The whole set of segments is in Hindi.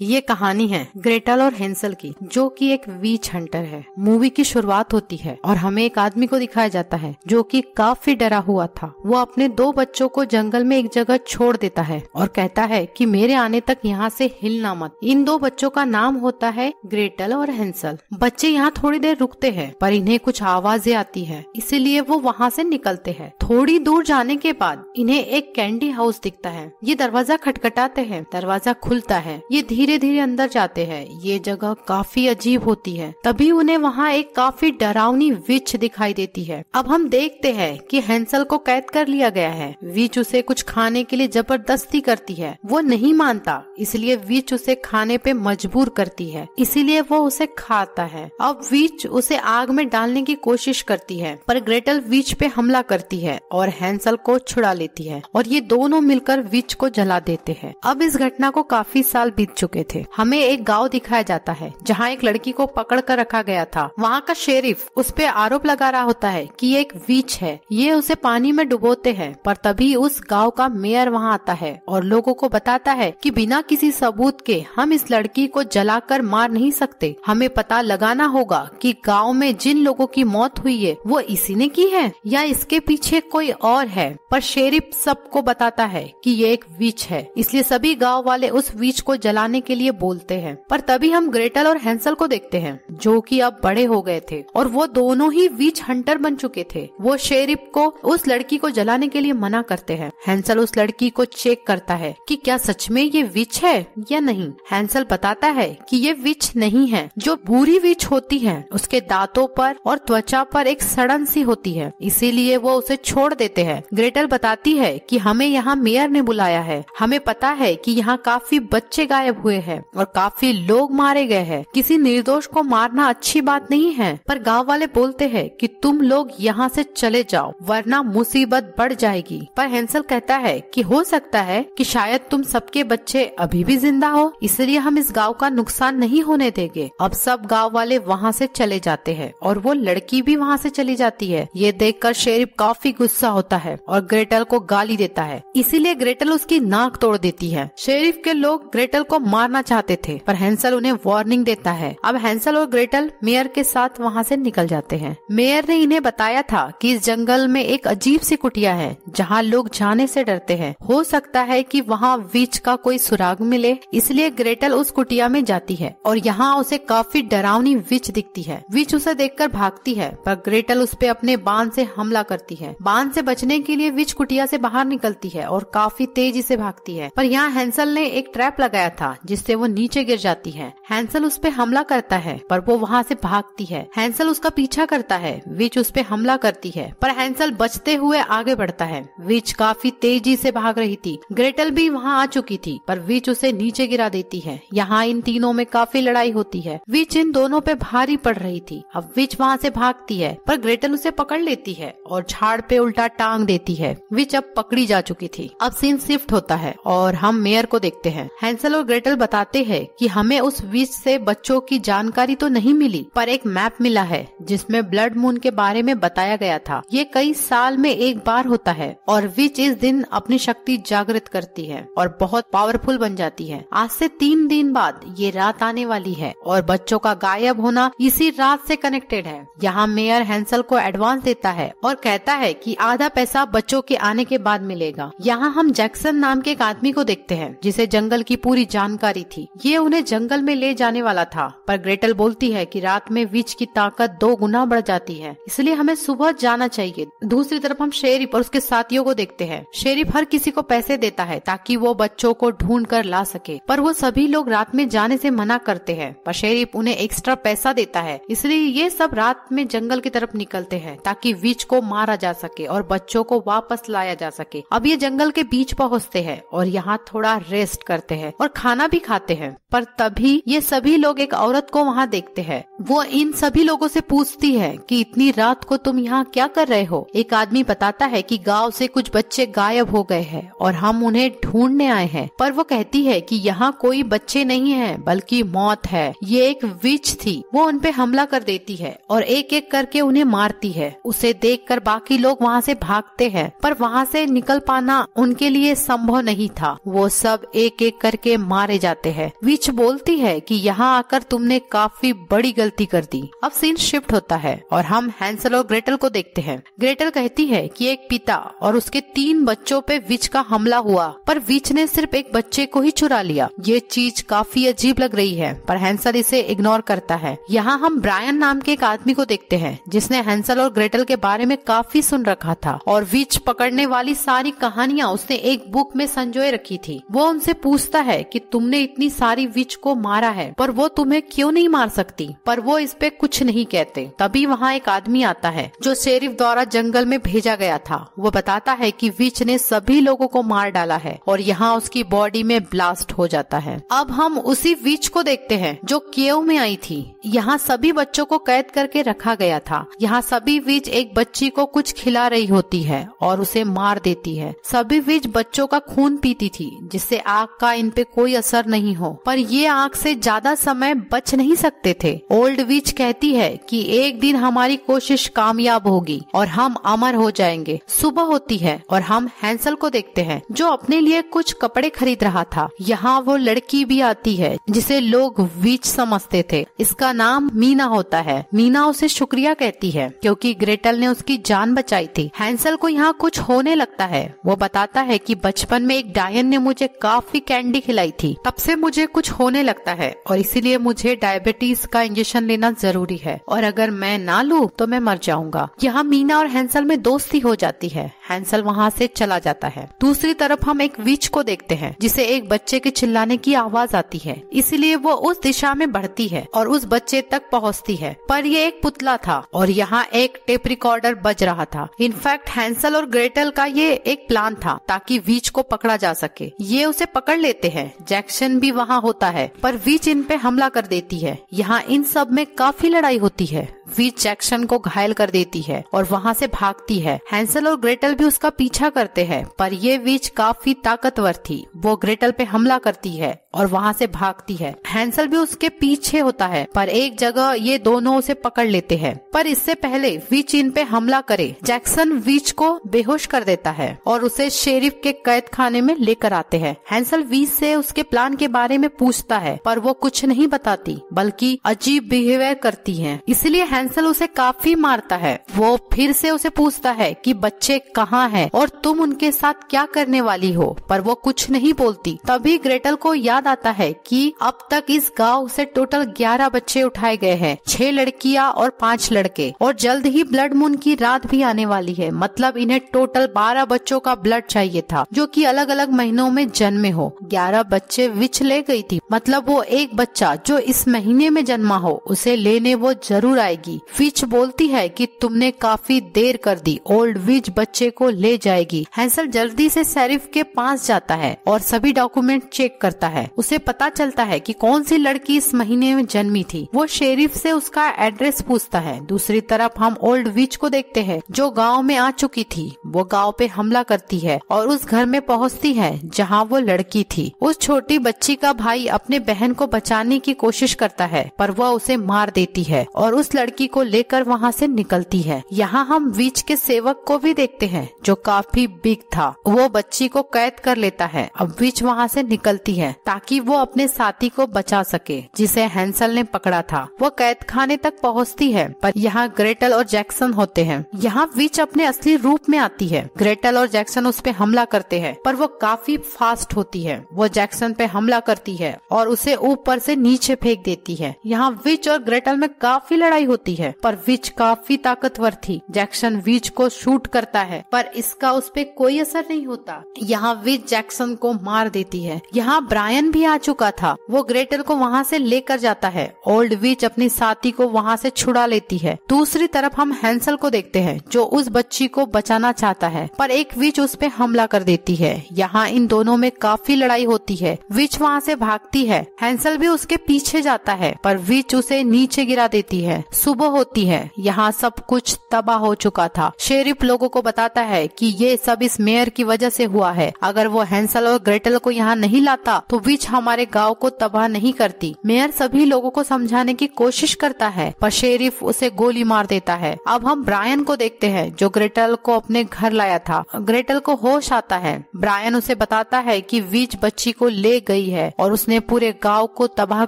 ये कहानी है ग्रेटल और हेंसल की जो कि एक वीच हंटर है मूवी की शुरुआत होती है और हमें एक आदमी को दिखाया जाता है जो कि काफी डरा हुआ था वो अपने दो बच्चों को जंगल में एक जगह छोड़ देता है और कहता है कि मेरे आने तक यहाँ से हिलना मत इन दो बच्चों का नाम होता है ग्रेटल और हेंसल बच्चे यहाँ थोड़ी देर रुकते हैं पर इन्हें कुछ आवाजें आती है इसीलिए वो वहाँ से निकलते हैं थोड़ी दूर जाने के बाद इन्हें एक कैंडी हाउस दिखता है ये दरवाजा खटखटाते हैं दरवाजा खुलता है ये धीरे धीरे धीरे अंदर जाते हैं ये जगह काफी अजीब होती है तभी उन्हें वहाँ एक काफी डरावनी विच दिखाई देती है अब हम देखते हैं कि हैंसल को कैद कर लिया गया है विच उसे कुछ खाने के लिए जबरदस्ती करती है वो नहीं मानता इसलिए विच उसे खाने पे मजबूर करती है इसीलिए वो उसे खाता है अब विच उसे आग में डालने की कोशिश करती है पर ग्रेटल विच पे हमला करती है और हैंसल को छुड़ा लेती है और ये दोनों मिलकर विच को जला देते हैं अब इस घटना को काफी साल बीत चुके चुके थे हमें एक गांव दिखाया जाता है जहां एक लड़की को पकड़ कर रखा गया था वहां का शेरिफ उस पे आरोप लगा रहा होता है कि ये एक वीच है ये उसे पानी में डुबोते हैं पर तभी उस गांव का मेयर वहां आता है और लोगों को बताता है कि बिना किसी सबूत के हम इस लड़की को जलाकर मार नहीं सकते हमें पता लगाना होगा कि गांव में जिन लोगों की मौत हुई है वो इसी ने की है या इसके पीछे कोई और है पर शेरिफ सबको बताता है कि ये एक वीच है इसलिए सभी गांव वाले उस वीच को जलाने के लिए बोलते हैं पर तभी हम ग्रेटल और हैंसल को देखते हैं जो कि अब बड़े हो गए थे और वो दोनों ही विच हंटर बन चुके थे वो शेरिप को उस लड़की को जलाने के लिए मना करते हैं हैंसल उस लड़की को चेक करता है कि क्या सच में ये विच है या नहीं हैंसल बताता है कि ये विच नहीं है जो बुरी विच होती है उसके दांतों पर और त्वचा पर एक सड़न सी होती है इसीलिए वो उसे छोड़ देते हैं ग्रेटल बताती है कि हमें यहाँ मेयर ने बुलाया है हमें पता है कि यहाँ काफी बच्चे गायब हुए हुए हैं और काफी लोग मारे गए हैं किसी निर्दोष को मारना अच्छी बात नहीं है पर गांव वाले बोलते हैं कि तुम लोग यहाँ से चले जाओ वरना मुसीबत बढ़ जाएगी पर हेंसल कहता है कि हो सकता है कि शायद तुम सबके बच्चे अभी भी जिंदा हो इसलिए हम इस गाँव का नुकसान नहीं होने देंगे अब सब गाँव वाले वहाँ ऐसी चले जाते हैं और वो लड़की भी वहाँ ऐसी चली जाती है ये देख शेरिफ काफी गुस्सा होता है और ग्रेटल को गाली देता है इसीलिए ग्रेटल उसकी नाक तोड़ देती है शेरिफ के लोग ग्रेटल को मार मारना चाहते थे पर हैंसल उन्हें वार्निंग देता है अब हैंसल और ग्रेटल मेयर के साथ वहाँ से निकल जाते हैं मेयर ने इन्हें बताया था कि इस जंगल में एक अजीब सी कुटिया है जहाँ लोग जाने से डरते हैं हो सकता है कि वहाँ विच का कोई सुराग मिले इसलिए ग्रेटल उस कुटिया में जाती है और यहाँ उसे काफी डरावनी विच दिखती है विच उसे कर भागती है पर ग्रेटल उस पर अपने बांध से हमला करती है बांध से बचने के लिए विच कुटिया से बाहर निकलती है और काफी तेजी से भागती है पर यहाँ हैंसल ने एक ट्रैप लगाया था जिस जिससे वो नीचे गिर जाती है हैंसल उस पर हमला करता है पर वो वहाँ से भागती है हैंसल उसका पीछा करता है विच उस पर हमला करती है पर हैंसल बचते हुए आगे बढ़ता है विच काफी तेजी से भाग रही थी ग्रेटल भी वहाँ आ चुकी थी पर विच उसे नीचे गिरा देती है यहाँ इन तीनों में काफी लड़ाई होती है विच इन दोनों पे भारी पड़ रही थी अब विच वहाँ से भागती है पर ग्रेटल उसे पकड़ लेती है और झाड़ पे उल्टा टांग देती है विच अब पकड़ी जा चुकी थी अब सीन शिफ्ट होता है और हम मेयर को देखते हैं हैंसल और ग्रेटल बताते हैं कि हमें उस विष से बच्चों की जानकारी तो नहीं मिली पर एक मैप मिला है जिसमें ब्लड मून के बारे में बताया गया था ये कई साल में एक बार होता है और विच इस दिन अपनी शक्ति जागृत करती है और बहुत पावरफुल बन जाती है आज से तीन दिन बाद ये रात आने वाली है और बच्चों का गायब होना इसी रात से कनेक्टेड है यहाँ मेयर हैंसल को एडवांस देता है और कहता है कि आधा पैसा बच्चों के आने के बाद मिलेगा यहाँ हम जैक्सन नाम के एक आदमी को देखते हैं जिसे जंगल की पूरी जानकारी शिकारी थी ये उन्हें जंगल में ले जाने वाला था पर ग्रेटल बोलती है कि रात में विच की ताकत दो गुना बढ़ जाती है इसलिए हमें सुबह जाना चाहिए दूसरी तरफ हम शेरिफ और उसके साथियों को देखते हैं शेरिफ हर किसी को पैसे देता है ताकि वो बच्चों को ढूंढ कर ला सके पर वो सभी लोग रात में जाने से मना करते हैं पर शेरिफ उन्हें एक्स्ट्रा पैसा देता है इसलिए ये सब रात में जंगल की तरफ निकलते हैं ताकि विच को मारा जा सके और बच्चों को वापस लाया जा सके अब ये जंगल के बीच पहुँचते हैं और यहाँ थोड़ा रेस्ट करते हैं और खाना भी भी खाते हैं पर तभी ये सभी लोग एक औरत को वहाँ देखते हैं वो इन सभी लोगों से पूछती है कि इतनी रात को तुम यहाँ क्या कर रहे हो एक आदमी बताता है कि गांव से कुछ बच्चे गायब हो गए हैं और हम उन्हें ढूंढने आए हैं पर वो कहती है कि यहाँ कोई बच्चे नहीं है बल्कि मौत है ये एक विच थी वो उनपे हमला कर देती है और एक एक करके उन्हें मारती है उसे कर बाकी लोग वहाँ से भागते हैं पर वहाँ से निकल पाना उनके लिए संभव नहीं था वो सब एक एक करके मारे जाते हैं विच बोलती है कि यहाँ आकर तुमने काफी बड़ी गलती कर दी अब सीन शिफ्ट होता है और हम हैंसल और ग्रेटल को देखते हैं ग्रेटल कहती है कि एक पिता और उसके तीन बच्चों पे विच का हमला हुआ पर विच ने सिर्फ एक बच्चे को ही चुरा लिया ये चीज काफी अजीब लग रही है पर हैंसल इसे इग्नोर करता है यहाँ हम ब्रायन नाम के एक आदमी को देखते हैं जिसने हैंसल और ग्रेटल के बारे में काफी सुन रखा था और विच पकड़ने वाली सारी कहानियाँ उसने एक बुक में संजोए रखी थी वो उनसे पूछता है की तुमने तुमने इतनी सारी विच को मारा है पर वो तुम्हें क्यों नहीं मार सकती पर वो इस पे कुछ नहीं कहते तभी वहाँ एक आदमी आता है जो शेरिफ द्वारा जंगल में भेजा गया था वो बताता है कि विच ने सभी लोगों को मार डाला है और यहाँ उसकी बॉडी में ब्लास्ट हो जाता है अब हम उसी विच को देखते हैं जो केव में आई थी यहाँ सभी बच्चों को कैद करके रखा गया था यहाँ सभी विच एक बच्ची को कुछ खिला रही होती है और उसे मार देती है सभी विच बच्चों का खून पीती थी जिससे आग का इन पे कोई असर नहीं हो पर ये आग से ज्यादा समय बच नहीं सकते थे ओल्ड विच कहती है कि एक दिन हमारी कोशिश कामयाब होगी और हम अमर हो जाएंगे सुबह होती है और हम हैंसल को देखते हैं जो अपने लिए कुछ कपड़े खरीद रहा था यहाँ वो लड़की भी आती है जिसे लोग विच समझते थे इसका नाम मीना होता है मीना उसे शुक्रिया कहती है क्योंकि ग्रेटल ने उसकी जान बचाई थी हैंसल को यहाँ कुछ होने लगता है वो बताता है कि बचपन में एक डायन ने मुझे काफी कैंडी खिलाई थी तब तब से मुझे कुछ होने लगता है और इसीलिए मुझे डायबिटीज का इंजेक्शन लेना जरूरी है और अगर मैं ना लू तो मैं मर जाऊंगा यहाँ मीना और हैंसल में दोस्ती हो जाती है हैंसल वहाँ से चला जाता है दूसरी तरफ हम एक विच को देखते हैं जिसे एक बच्चे के चिल्लाने की आवाज आती है इसीलिए वो उस दिशा में बढ़ती है और उस बच्चे तक पहुँचती है पर यह एक पुतला था और यहाँ एक टेप रिकॉर्डर बज रहा था इनफैक्ट हैंसल और ग्रेटल का ये एक प्लान था ताकि वीच को पकड़ा जा सके ये उसे पकड़ लेते हैं जैक्शन एक्शन भी वहाँ होता है पर वीच इन पे हमला कर देती है यहाँ इन सब में काफी लड़ाई होती है वीर जैक्सन को घायल कर देती है और वहाँ से भागती है हैंसल और ग्रेटल भी उसका पीछा करते हैं पर ये वीच काफी ताकतवर थी वो ग्रेटल पे हमला करती है और वहाँ से भागती है हैंसल भी उसके पीछे होता है पर एक जगह ये दोनों उसे पकड़ लेते हैं पर इससे पहले वीच इन पे हमला करे जैक्सन वीच को बेहोश कर देता है और उसे शेरिफ के कैद खाने में लेकर आते हैं हैंसल वीच से उसके प्लान के बारे में पूछता है पर वो कुछ नहीं बताती बल्कि अजीब बिहेवियर करती है इसलिए हैंसल उसे काफी मारता है वो फिर से उसे पूछता है कि बच्चे कहाँ हैं और तुम उनके साथ क्या करने वाली हो पर वो कुछ नहीं बोलती तभी ग्रेटल को याद आता है कि अब तक इस गांव से टोटल 11 बच्चे उठाए गए हैं छह लड़कियां और पांच लड़के और जल्द ही ब्लड मून की रात भी आने वाली है मतलब इन्हें टोटल बारह बच्चों का ब्लड चाहिए था जो की अलग अलग महीनों में जन्मे हो ग्यारह बच्चे विच ले गई थी मतलब वो एक बच्चा जो इस महीने में जन्मा हो उसे लेने वो जरूर आएगी जाएगी विच बोलती है कि तुमने काफी देर कर दी ओल्ड विच बच्चे को ले जाएगी हैंसल जल्दी से शेरिफ के पास जाता है और सभी डॉक्यूमेंट चेक करता है उसे पता चलता है कि कौन सी लड़की इस महीने में जन्मी थी वो शेरिफ से उसका एड्रेस पूछता है दूसरी तरफ हम ओल्ड विच को देखते हैं जो गाँव में आ चुकी थी वो गाँव पे हमला करती है और उस घर में पहुँचती है जहाँ वो लड़की थी उस छोटी बच्ची का भाई अपने बहन को बचाने की कोशिश करता है पर वह उसे मार देती है और उस लड़की लड़की को लेकर वहाँ से निकलती है यहाँ हम बीच के सेवक को भी देखते हैं जो काफी बिग था वो बच्ची को कैद कर लेता है अब बीच वहाँ से निकलती है ताकि वो अपने साथी को बचा सके जिसे हैंसल ने पकड़ा था वो कैद खाने तक पहुँचती है पर यहाँ ग्रेटल और जैक्सन होते हैं यहाँ बीच अपने असली रूप में आती है ग्रेटल और जैक्सन उस पर हमला करते हैं पर वो काफी फास्ट होती है वो जैक्सन पे हमला करती है और उसे ऊपर से नीचे फेंक देती है यहाँ विच और ग्रेटल में काफी लड़ाई होती होती है पर विच काफी ताकतवर थी जैक्सन विच को शूट करता है पर इसका उस पर कोई असर नहीं होता यहाँ विच जैक्सन को मार देती है यहाँ ब्रायन भी आ चुका था वो ग्रेटर को वहाँ से लेकर जाता है ओल्ड विच अपनी साथी को वहाँ से छुड़ा लेती है दूसरी तरफ हम हैंसल को देखते हैं जो उस बच्ची को बचाना चाहता है पर एक विच उस पर हमला कर देती है यहाँ इन दोनों में काफी लड़ाई होती है विच वहाँ से भागती है हैंसल भी उसके पीछे जाता है पर विच उसे नीचे गिरा देती है सुबह सुबह होती है यहाँ सब कुछ तबाह हो चुका था शेरिफ लोगों को बताता है कि ये सब इस मेयर की वजह से हुआ है अगर वो हैंसल और ग्रेटल को यहाँ नहीं लाता तो विच हमारे गाँव को तबाह नहीं करती मेयर सभी लोगों को समझाने की कोशिश करता है पर शेरिफ उसे गोली मार देता है अब हम ब्रायन को देखते हैं जो ग्रेटल को अपने घर लाया था ग्रेटल को होश आता है ब्रायन उसे बताता है की विच बच्ची को ले गई है और उसने पूरे गाँव को तबाह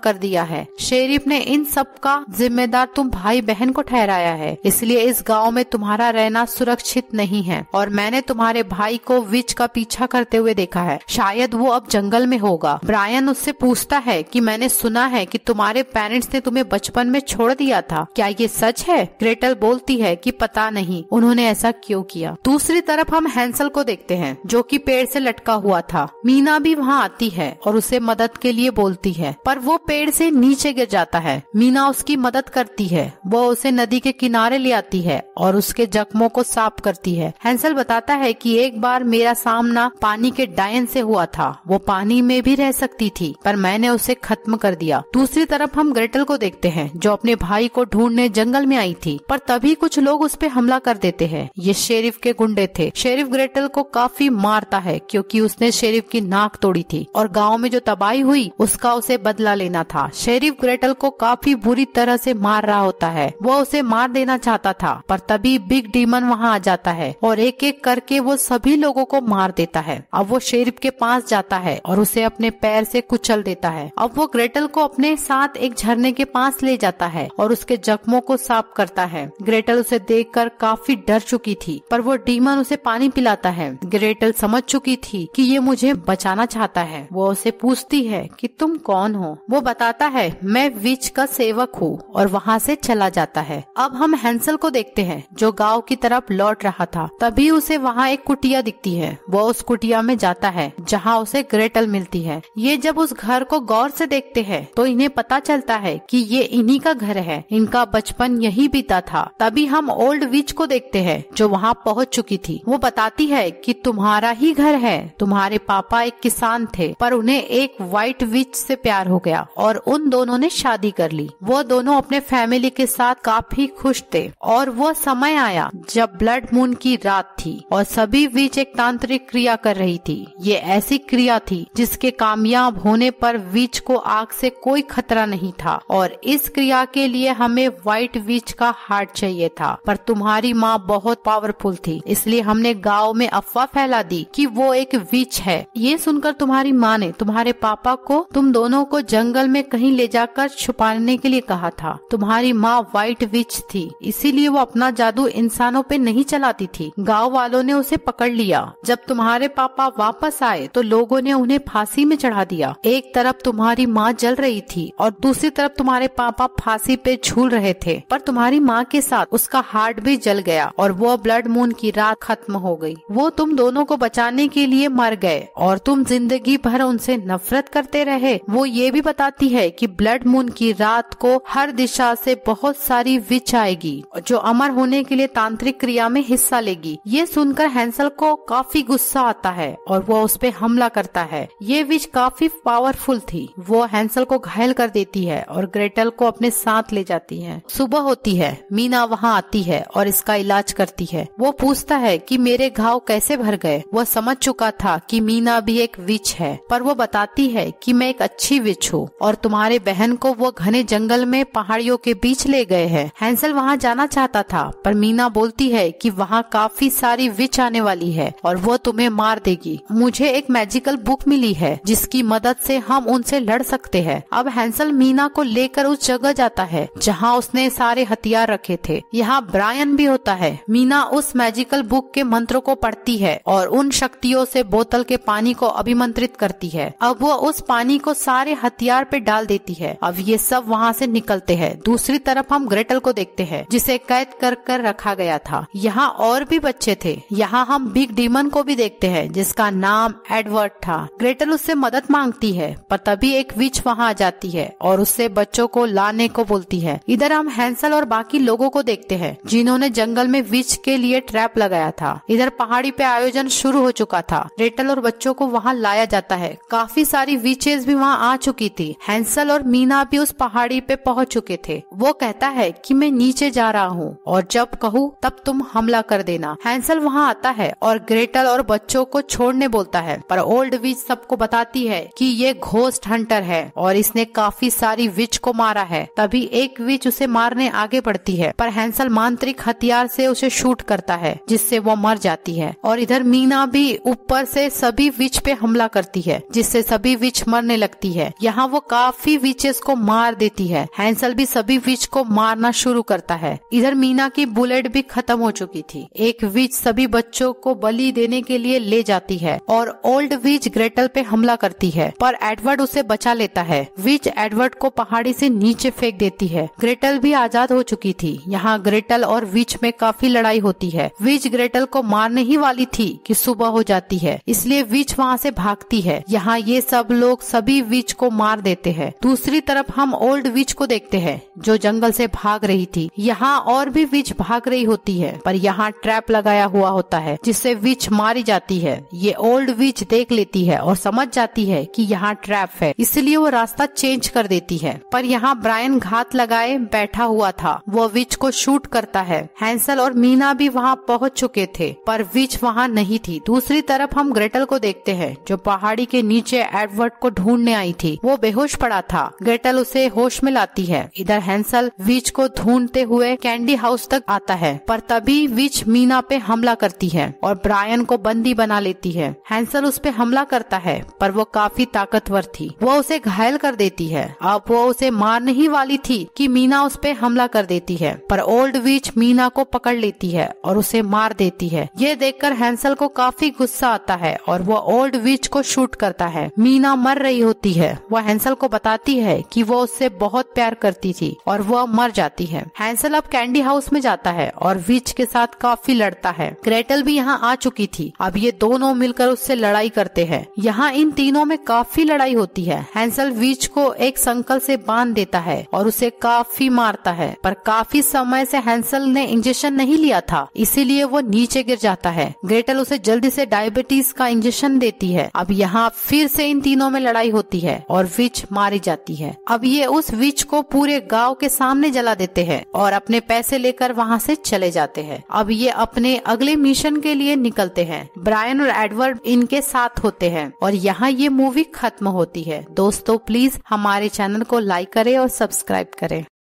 कर दिया है शेरिफ ने इन सब का जिम्मेदार तुम भाई तुम्हारी बहन को ठहराया है इसलिए इस गाँव में तुम्हारा रहना सुरक्षित नहीं है और मैंने तुम्हारे भाई को विच का पीछा करते हुए देखा है शायद वो अब जंगल में होगा ब्रायन उससे पूछता है कि मैंने सुना है कि तुम्हारे पेरेंट्स ने तुम्हें बचपन में छोड़ दिया था क्या ये सच है ग्रेटल बोलती है कि पता नहीं उन्होंने ऐसा क्यों किया दूसरी तरफ हम हैंसल को देखते हैं जो कि पेड़ से लटका हुआ था मीना भी वहाँ आती है और उसे मदद के लिए बोलती है पर वो पेड़ से नीचे गिर जाता है मीना उसकी मदद करती है वो उसे नदी के किनारे ले आती है और उसके जख्मों को साफ करती है हैंसल बताता है कि एक बार मेरा सामना पानी के डायन से हुआ था वो पानी में भी रह सकती थी पर मैंने उसे खत्म कर दिया दूसरी तरफ हम ग्रेटल को देखते हैं जो अपने भाई को ढूंढने जंगल में आई थी पर तभी कुछ लोग उस पर हमला कर देते हैं ये शेरिफ के गुंडे थे शेरिफ ग्रेटल को काफी मारता है क्योंकि उसने शेरिफ की नाक तोड़ी थी और गाँव में जो तबाही हुई उसका उसे बदला लेना था शेरिफ ग्रेटल को काफी बुरी तरह से मार रहा होता होता है वो उसे मार देना चाहता था पर तभी बिग डीमन वहाँ आ जाता है और एक एक करके वो सभी लोगों को मार देता है अब वो शेरिफ के पास जाता है और उसे अपने पैर से कुचल देता है अब वो ग्रेटल को अपने साथ एक झरने के पास ले जाता है और उसके जख्मों को साफ करता है ग्रेटल उसे देखकर काफी डर चुकी थी पर वो डीमन उसे पानी पिलाता है ग्रेटल समझ चुकी थी कि ये मुझे बचाना चाहता है वो उसे पूछती है कि तुम कौन हो वो बताता है मैं विच का सेवक हूँ और वहाँ से चला चला जाता है अब हम हैंसल को देखते हैं जो गांव की तरफ लौट रहा था तभी उसे वहाँ एक कुटिया दिखती है वो उस कुटिया में जाता है जहाँ उसे ग्रेटल मिलती है ये जब उस घर को गौर से देखते हैं तो इन्हें पता चलता है कि ये इन्हीं का घर है इनका बचपन यही बीता था तभी हम ओल्ड विच को देखते हैं जो वहाँ पहुँच चुकी थी वो बताती है कि तुम्हारा ही घर है तुम्हारे पापा एक किसान थे पर उन्हें एक व्हाइट विच से प्यार हो गया और उन दोनों ने शादी कर ली वो दोनों अपने फैमिली के साथ काफी खुश थे और वो समय आया जब ब्लड मून की रात थी और सभी बीच एक तांत्रिक क्रिया कर रही थी ये ऐसी क्रिया थी जिसके कामयाब होने पर बीच को आग से कोई खतरा नहीं था और इस क्रिया के लिए हमें व्हाइट बीच का हार्ट चाहिए था पर तुम्हारी माँ बहुत पावरफुल थी इसलिए हमने गाँव में अफवाह फैला दी की वो एक बीच है ये सुनकर तुम्हारी माँ ने तुम्हारे पापा को तुम दोनों को जंगल में कहीं ले जाकर छुपाने के लिए कहा था तुम्हारी माँ माँ व्हाइट विच थी इसीलिए वो अपना जादू इंसानों पे नहीं चलाती थी गांव वालों ने उसे पकड़ लिया जब तुम्हारे पापा वापस आए तो लोगों ने उन्हें फांसी में चढ़ा दिया एक तरफ तुम्हारी माँ जल रही थी और दूसरी तरफ तुम्हारे पापा फांसी पे झूल रहे थे पर तुम्हारी माँ के साथ उसका हार्ट भी जल गया और वो ब्लड मून की रात खत्म हो गई वो तुम दोनों को बचाने के लिए मर गए और तुम जिंदगी भर उनसे नफरत करते रहे वो ये भी बताती है कि ब्लड मून की रात को हर दिशा से बहुत बहुत सारी विच आएगी जो अमर होने के लिए तांत्रिक क्रिया में हिस्सा लेगी ये सुनकर हैंसल को काफी गुस्सा आता है और वो उस पर हमला करता है ये विच काफी पावरफुल थी वो हैंसल को घायल कर देती है और ग्रेटल को अपने साथ ले जाती है सुबह होती है मीना वहाँ आती है और इसका इलाज करती है वो पूछता है की मेरे घाव कैसे भर गए वो समझ चुका था की मीना भी एक विच है पर वो बताती है की मैं एक अच्छी विच हूँ और तुम्हारे बहन को वो घने जंगल में पहाड़ियों के बीच ले ले गए हैं हैंसल वहाँ जाना चाहता था पर मीना बोलती है कि वहाँ काफी सारी विच आने वाली है और वो तुम्हें मार देगी मुझे एक मैजिकल बुक मिली है जिसकी मदद से हम उनसे लड़ सकते हैं अब हैंसल मीना को लेकर उस जगह जाता है जहाँ उसने सारे हथियार रखे थे यहाँ ब्रायन भी होता है मीना उस मैजिकल बुक के मंत्रों को पढ़ती है और उन शक्तियों से बोतल के पानी को अभिमंत्रित करती है अब वो उस पानी को सारे हथियार पे डाल देती है अब ये सब वहाँ से निकलते हैं दूसरी तरफ तरफ हम ग्रेटल को देखते हैं जिसे कैद कर कर रखा गया था यहाँ और भी बच्चे थे यहाँ हम बिग डीमन को भी देखते हैं जिसका नाम एडवर्ड था ग्रेटल उससे मदद मांगती है पर तभी एक विच वहाँ आ जाती है और उससे बच्चों को लाने को बोलती है इधर हम हैंसल और बाकी लोगों को देखते हैं जिन्होंने जंगल में विच के लिए ट्रैप लगाया था इधर पहाड़ी पे आयोजन शुरू हो चुका था ग्रेटल और बच्चों को वहाँ लाया जाता है काफी सारी विचेस भी वहाँ आ चुकी थी हैंसल और मीना भी उस पहाड़ी पे पहुँच चुके थे वो कहते कहता है कि मैं नीचे जा रहा हूँ और जब कहूँ तब तुम हमला कर देना हैंसल वहाँ आता है और ग्रेटल और बच्चों को छोड़ने बोलता है पर ओल्ड विच सबको बताती है कि ये घोस्ट हंटर है और इसने काफी सारी विच को मारा है तभी एक विच उसे मारने आगे बढ़ती है पर हैंसल मांत्रिक हथियार से उसे शूट करता है जिससे वो मर जाती है और इधर मीना भी ऊपर से सभी विच पे हमला करती है जिससे सभी विच मरने लगती है यहाँ वो काफी विचेस को मार देती है हैंसल भी सभी विच को मारना शुरू करता है इधर मीना की बुलेट भी खत्म हो चुकी थी एक विच सभी बच्चों को बलि देने के लिए ले जाती है और ओल्ड विच ग्रेटल पे हमला करती है पर एडवर्ड उसे बचा लेता है विच एडवर्ड को पहाड़ी से नीचे फेंक देती है ग्रेटल भी आजाद हो चुकी थी यहाँ ग्रेटल और विच में काफी लड़ाई होती है विच ग्रेटल को मारने ही वाली थी कि सुबह हो जाती है इसलिए विच वहाँ से भागती है यहाँ ये सब लोग सभी विच को मार देते हैं दूसरी तरफ हम ओल्ड विच को देखते हैं जो जंगल जंगल से भाग रही थी यहाँ और भी विच भाग रही होती है पर यहाँ ट्रैप लगाया हुआ होता है जिससे विच मारी जाती है ये ओल्ड विच देख लेती है और समझ जाती है कि यहाँ ट्रैप है इसलिए वो रास्ता चेंज कर देती है पर यहाँ ब्रायन घात लगाए बैठा हुआ था वो विच को शूट करता है हैंसल और मीना भी वहाँ पहुँच चुके थे पर विच वहाँ नहीं थी दूसरी तरफ हम ग्रेटल को देखते है जो पहाड़ी के नीचे एडवर्ड को ढूंढने आई थी वो बेहोश पड़ा था ग्रेटल उसे होश में लाती है इधर हैंसल विच को ढूंढते हुए कैंडी हाउस तक आता है पर तभी विच मीना पे हमला करती है और ब्रायन को बंदी बना लेती है हैंसल उस पे हमला करता है पर वो काफी ताकतवर थी वो उसे घायल कर देती है अब वो उसे मारने ही वाली थी कि मीना उस पर हमला कर देती है पर ओल्ड विच मीना को पकड़ लेती है और उसे मार देती है ये देखकर हैंसल को काफी गुस्सा आता है और वो ओल्ड विच को शूट करता है मीना मर रही होती है वह हैंसल को बताती है कि वो उससे बहुत प्यार करती थी और वह मर जाती है हैंसल अब कैंडी हाउस में जाता है और विच के साथ काफी लड़ता है ग्रेटल भी यहाँ आ चुकी थी अब ये दोनों मिलकर उससे लड़ाई करते हैं यहाँ इन तीनों में काफी लड़ाई होती है हैंसल विच को एक संकल से बांध देता है और उसे काफी मारता है पर काफी समय से हैंसल ने इंजेक्शन नहीं लिया था इसीलिए वो नीचे गिर जाता है ग्रेटल उसे जल्दी से डायबिटीज का इंजेक्शन देती है अब यहाँ फिर से इन तीनों में लड़ाई होती है और विच मारी जाती है अब ये उस विच को पूरे गाँव के सामने सामने जला देते हैं और अपने पैसे लेकर वहाँ से चले जाते हैं अब ये अपने अगले मिशन के लिए निकलते हैं ब्रायन और एडवर्ड इनके साथ होते हैं और यहाँ ये मूवी खत्म होती है दोस्तों प्लीज हमारे चैनल को लाइक करे और सब्सक्राइब करें